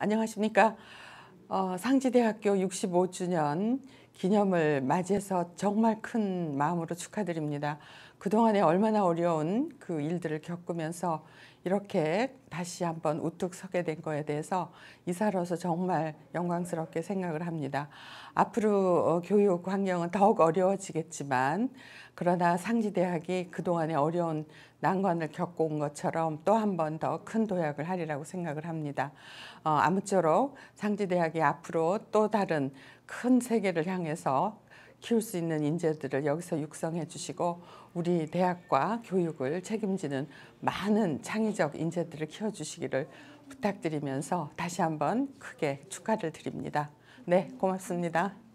안녕하십니까. 어, 상지대학교 65주년 기념을 맞이해서 정말 큰 마음으로 축하드립니다. 그동안에 얼마나 어려운 그 일들을 겪으면서 이렇게 다시 한번 우뚝 서게 된 거에 대해서 이사로서 정말 영광스럽게 생각을 합니다. 앞으로 어, 교육 환경은 더욱 어려워지겠지만 그러나 상지대학이 그동안의 어려운 난관을 겪어온 것처럼 또 한 번 더 큰 도약을 하리라고 생각을 합니다. 어, 아무쪼록 상지대학이 앞으로 또 다른 큰 세계를 향해서 키울 수 있는 인재들을 여기서 육성해 주시고 우리 대학과 교육을 책임지는 많은 창의적 인재들을 키워 주시기를 부탁드리면서 다시 한번 크게 축하를 드립니다. 네, 고맙습니다.